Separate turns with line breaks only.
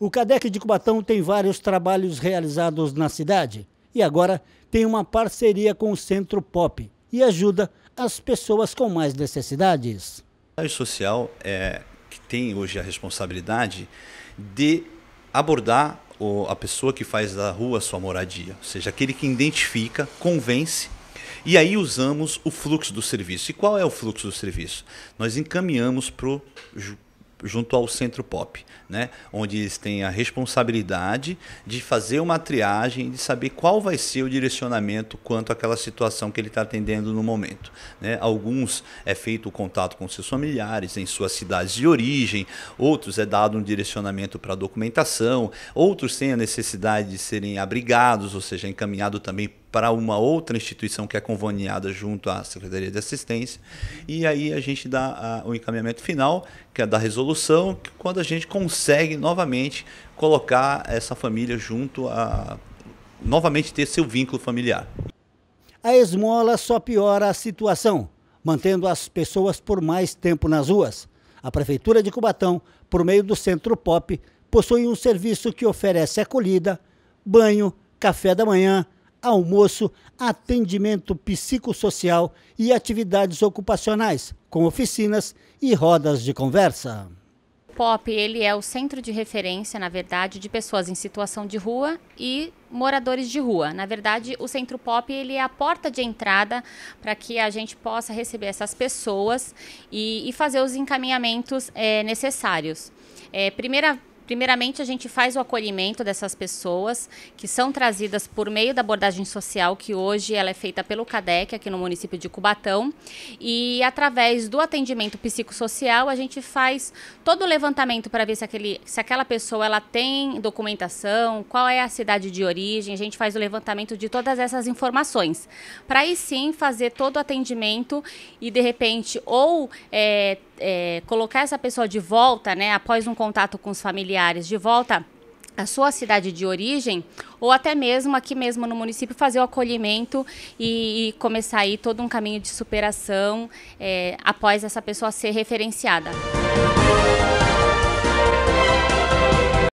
O CADEC de Cubatão tem vários trabalhos realizados na cidade e agora tem uma parceria com o Centro Pop e ajuda as pessoas com mais necessidades.
A área social é que tem hoje a responsabilidade de abordar o, a pessoa que faz da rua sua moradia, ou seja, aquele que identifica, convence e aí usamos o fluxo do serviço. E qual é o fluxo do serviço? Nós encaminhamos para o junto ao Centro Pop, né? onde eles têm a responsabilidade de fazer uma triagem, de saber qual vai ser o direcionamento quanto àquela situação que ele está atendendo no momento. Né? Alguns é feito o contato com seus familiares em suas cidades de origem, outros é dado um direcionamento para documentação, outros têm a necessidade de serem abrigados, ou seja, encaminhado também para uma outra instituição que é conveniada junto à Secretaria de Assistência. E aí a gente dá a, o encaminhamento final, que é da resolução, que quando a gente consegue novamente colocar essa família junto a. novamente ter seu vínculo familiar.
A esmola só piora a situação, mantendo as pessoas por mais tempo nas ruas. A Prefeitura de Cubatão, por meio do Centro Pop, possui um serviço que oferece acolhida, banho, café da manhã almoço, atendimento psicossocial e atividades ocupacionais, com oficinas e rodas de conversa.
POP ele é o centro de referência, na verdade, de pessoas em situação de rua e moradores de rua. Na verdade, o Centro POP ele é a porta de entrada para que a gente possa receber essas pessoas e, e fazer os encaminhamentos é, necessários. É, primeira Primeiramente, a gente faz o acolhimento dessas pessoas que são trazidas por meio da abordagem social, que hoje ela é feita pelo CADEC, aqui no município de Cubatão. E através do atendimento psicossocial, a gente faz todo o levantamento para ver se, aquele, se aquela pessoa ela tem documentação, qual é a cidade de origem. A gente faz o levantamento de todas essas informações. Para aí sim fazer todo o atendimento e, de repente, ou é, é, colocar essa pessoa de volta, né, após um contato com os familiares, de volta à sua cidade de origem ou até mesmo aqui mesmo no município fazer o acolhimento e, e começar aí todo um caminho de superação é, após essa pessoa ser referenciada.